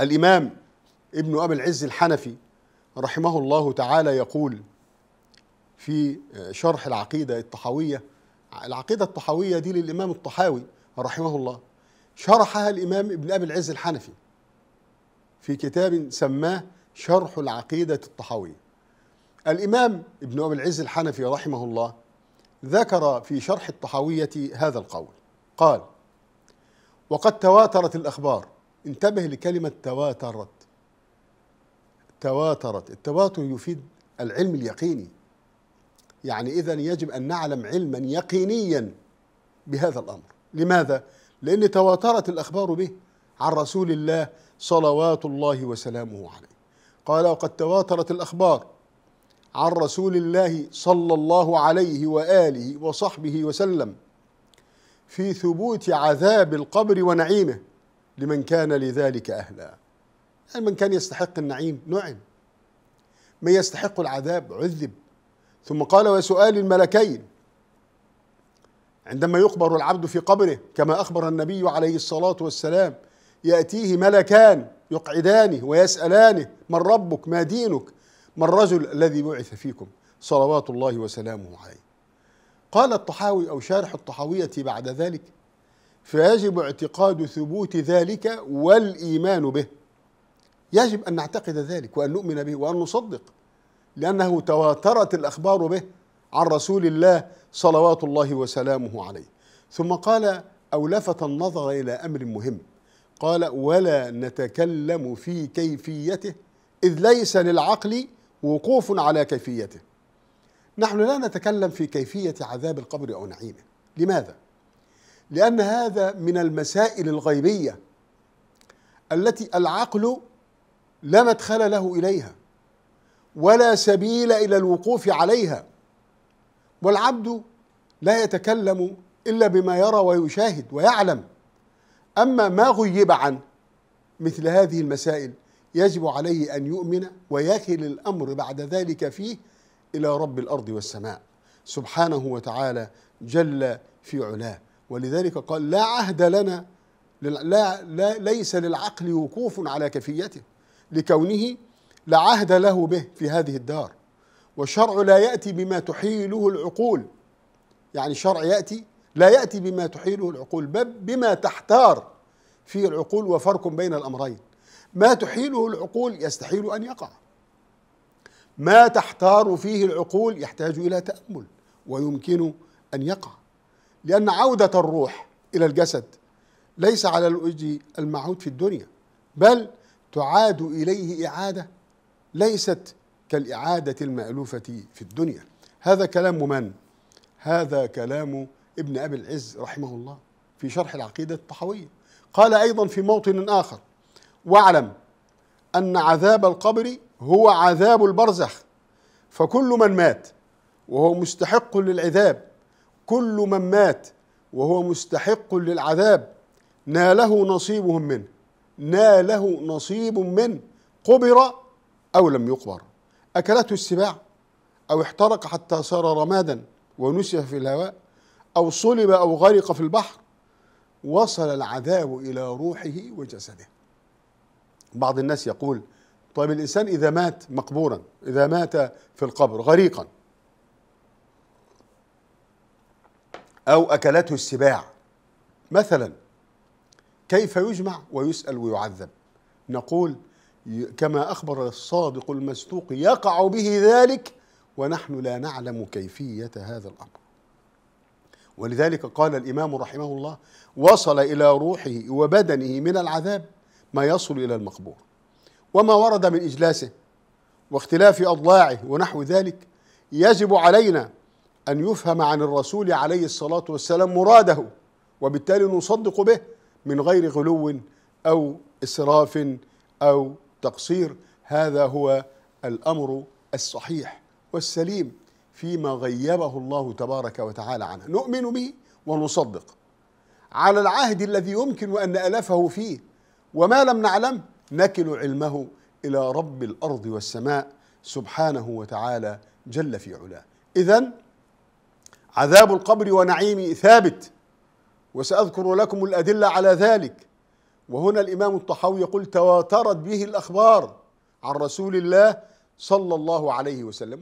الإمام ابن أبي العز الحنفي رحمه الله تعالى يقول في شرح العقيدة الطحاوية العقيدة الطحاوية دي للإمام الطحاوي رحمه الله شرحها الإمام ابن أبي العز الحنفي في كتاب سماه شرح العقيدة الطحاوية الإمام ابن أبي العز الحنفي رحمه الله ذكر في شرح الطحاوية هذا القول قال وقد تواترت الأخبار انتبه لكلمة تواترت تواترت التواتر يفيد العلم اليقيني يعني إذا يجب أن نعلم علما يقينيا بهذا الأمر لماذا؟ لأن تواترت الأخبار به عن رسول الله صلوات الله وسلامه عليه قال وقد تواترت الأخبار عن رسول الله صلى الله عليه وآله وصحبه وسلم في ثبوت عذاب القبر ونعيمه لمن كان لذلك أهلا يعني من كان يستحق النعيم نعم من يستحق العذاب عذب ثم قال وسؤال الملكين عندما يقبر العبد في قبره كما أخبر النبي عليه الصلاة والسلام يأتيه ملكان يقعدانه ويسألانه من ربك ما دينك ما الرجل الذي بعث فيكم صلوات الله وسلامه عليه قال الطحاوي أو شارح الطحاوية بعد ذلك فيجب اعتقاد ثبوت ذلك والايمان به يجب ان نعتقد ذلك وان نؤمن به وان نصدق لانه تواترت الاخبار به عن رسول الله صلوات الله وسلامه عليه ثم قال او لفت النظر الى امر مهم قال ولا نتكلم في كيفيته اذ ليس للعقل وقوف على كيفيته نحن لا نتكلم في كيفيه عذاب القبر او نعيمه لماذا لأن هذا من المسائل الغيبية التي العقل لا مدخل له إليها ولا سبيل إلى الوقوف عليها والعبد لا يتكلم إلا بما يرى ويشاهد ويعلم أما ما غيب عن مثل هذه المسائل يجب عليه أن يؤمن ويكل الأمر بعد ذلك فيه إلى رب الأرض والسماء سبحانه وتعالى جل في علاه ولذلك قال لا عهد لنا لا, لا ليس للعقل وقوف على كفيته لكونه لا عهد له به في هذه الدار والشرع لا يأتي بما تحيله العقول يعني الشرع يأتي لا يأتي بما تحيله العقول بل بما تحتار فيه العقول وفرق بين الأمرين ما تحيله العقول يستحيل أن يقع ما تحتار فيه العقول يحتاج إلى تأمل ويمكن أن يقع لأن عودة الروح إلى الجسد ليس على الوجه المعهود في الدنيا بل تعاد إليه إعادة ليست كالإعادة المألوفة في الدنيا هذا كلام من؟ هذا كلام ابن أبي العز رحمه الله في شرح العقيدة الطحوية قال أيضا في موطن آخر واعلم أن عذاب القبر هو عذاب البرزخ فكل من مات وهو مستحق للعذاب كل من مات وهو مستحق للعذاب ناله نصيبهم منه ناله نصيب منه قبر أو لم يقبر أكلته السباع أو احترق حتى صار رمادا ونسف في الهواء أو صلب أو غرق في البحر وصل العذاب إلى روحه وجسده بعض الناس يقول طيب الإنسان إذا مات مقبورا إذا مات في القبر غريقا أو أكلته السباع مثلا كيف يجمع ويسأل ويعذب نقول كما أخبر الصادق المصدوق يقع به ذلك ونحن لا نعلم كيفية هذا الأمر ولذلك قال الإمام رحمه الله وصل إلى روحه وبدنه من العذاب ما يصل إلى المقبور وما ورد من إجلاسه واختلاف أضلاعه ونحو ذلك يجب علينا أن يفهم عن الرسول عليه الصلاة والسلام مراده وبالتالي نصدق به من غير غلو أو إسراف أو تقصير هذا هو الأمر الصحيح والسليم فيما غيبه الله تبارك وتعالى عنه نؤمن به ونصدق على العهد الذي يمكن أن ألفه فيه وما لم نعلم نكل علمه إلى رب الأرض والسماء سبحانه وتعالى جل في علاه إذن عذاب القبر ونعيمه ثابت وسأذكر لكم الأدلة على ذلك وهنا الإمام الطحاوي يقول تواترت به الأخبار عن رسول الله صلى الله عليه وسلم